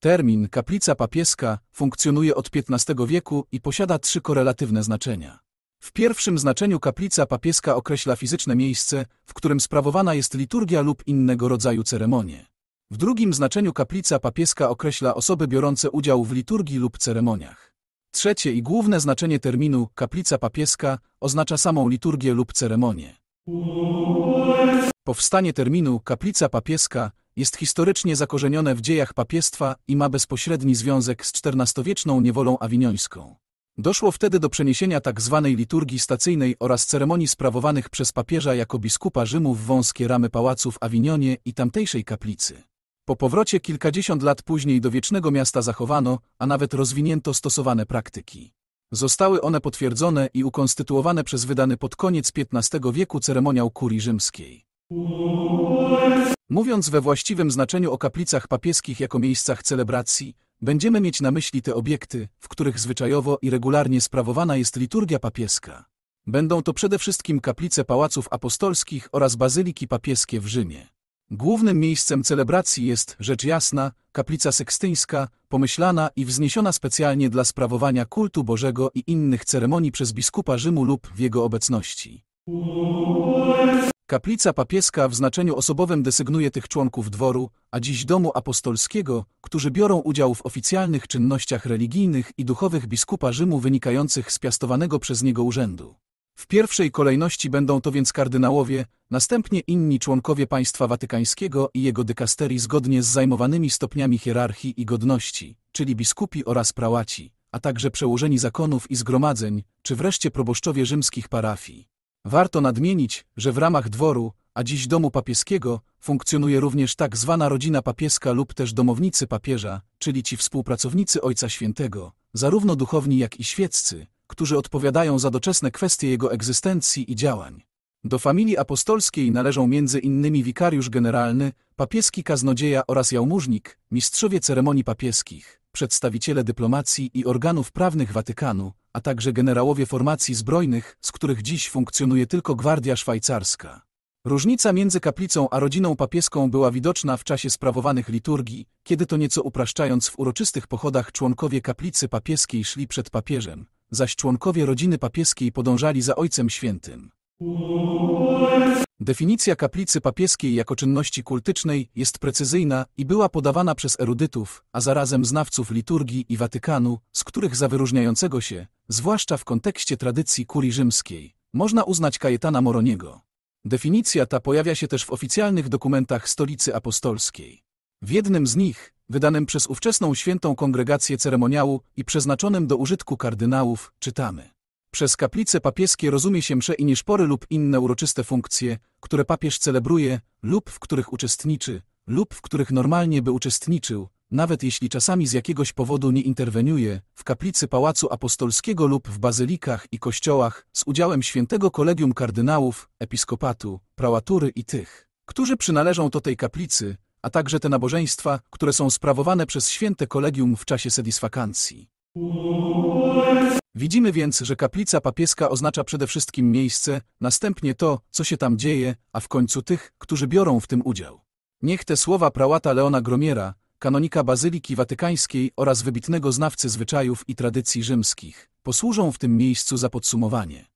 Termin kaplica papieska funkcjonuje od XV wieku i posiada trzy korelatywne znaczenia. W pierwszym znaczeniu kaplica papieska określa fizyczne miejsce, w którym sprawowana jest liturgia lub innego rodzaju ceremonie. W drugim znaczeniu kaplica papieska określa osoby biorące udział w liturgii lub ceremoniach. Trzecie i główne znaczenie terminu kaplica papieska oznacza samą liturgię lub ceremonię. Powstanie terminu kaplica papieska jest historycznie zakorzenione w dziejach papiestwa i ma bezpośredni związek z XIV-wieczną niewolą awiniońską. Doszło wtedy do przeniesienia tzw. Tak liturgii stacyjnej oraz ceremonii sprawowanych przez papieża jako biskupa Rzymu w wąskie ramy pałacu w Awinionie i tamtejszej kaplicy. Po powrocie kilkadziesiąt lat później do wiecznego miasta zachowano, a nawet rozwinięto stosowane praktyki. Zostały one potwierdzone i ukonstytuowane przez wydany pod koniec XV wieku ceremoniał kurii rzymskiej. Mówiąc we właściwym znaczeniu o kaplicach papieskich jako miejscach celebracji, będziemy mieć na myśli te obiekty, w których zwyczajowo i regularnie sprawowana jest liturgia papieska. Będą to przede wszystkim kaplice pałaców apostolskich oraz bazyliki papieskie w Rzymie. Głównym miejscem celebracji jest, rzecz jasna, kaplica sekstyńska, pomyślana i wzniesiona specjalnie dla sprawowania kultu Bożego i innych ceremonii przez biskupa Rzymu lub w jego obecności. Kaplica papieska w znaczeniu osobowym desygnuje tych członków dworu, a dziś domu apostolskiego, którzy biorą udział w oficjalnych czynnościach religijnych i duchowych biskupa Rzymu wynikających z piastowanego przez niego urzędu. W pierwszej kolejności będą to więc kardynałowie, następnie inni członkowie państwa watykańskiego i jego dykasterii zgodnie z zajmowanymi stopniami hierarchii i godności, czyli biskupi oraz prałaci, a także przełożeni zakonów i zgromadzeń, czy wreszcie proboszczowie rzymskich parafii. Warto nadmienić, że w ramach dworu, a dziś domu papieskiego, funkcjonuje również tak zwana rodzina papieska lub też domownicy papieża, czyli ci współpracownicy Ojca Świętego, zarówno duchowni jak i świeccy, którzy odpowiadają za doczesne kwestie jego egzystencji i działań. Do familii apostolskiej należą między innymi wikariusz generalny, papieski kaznodzieja oraz jałmużnik, mistrzowie ceremonii papieskich przedstawiciele dyplomacji i organów prawnych Watykanu, a także generałowie formacji zbrojnych, z których dziś funkcjonuje tylko Gwardia Szwajcarska. Różnica między kaplicą a rodziną papieską była widoczna w czasie sprawowanych liturgii, kiedy to nieco upraszczając w uroczystych pochodach członkowie kaplicy papieskiej szli przed papieżem, zaś członkowie rodziny papieskiej podążali za Ojcem Świętym. Definicja kaplicy papieskiej jako czynności kultycznej jest precyzyjna i była podawana przez erudytów, a zarazem znawców liturgii i Watykanu, z których za wyróżniającego się, zwłaszcza w kontekście tradycji kurii rzymskiej, można uznać Kajetana Moroniego. Definicja ta pojawia się też w oficjalnych dokumentach Stolicy Apostolskiej. W jednym z nich, wydanym przez ówczesną świętą kongregację ceremoniału i przeznaczonym do użytku kardynałów, czytamy – przez kaplice papieskie rozumie się msze i nieszpory lub inne uroczyste funkcje, które papież celebruje, lub w których uczestniczy, lub w których normalnie by uczestniczył, nawet jeśli czasami z jakiegoś powodu nie interweniuje, w kaplicy Pałacu Apostolskiego lub w bazylikach i kościołach z udziałem świętego kolegium kardynałów, episkopatu, prałatury i tych, którzy przynależą do tej kaplicy, a także te nabożeństwa, które są sprawowane przez święte kolegium w czasie sediswakancji. Widzimy więc, że kaplica papieska oznacza przede wszystkim miejsce, następnie to, co się tam dzieje, a w końcu tych, którzy biorą w tym udział. Niech te słowa prałata Leona Gromiera, kanonika Bazyliki Watykańskiej oraz wybitnego znawcy zwyczajów i tradycji rzymskich, posłużą w tym miejscu za podsumowanie.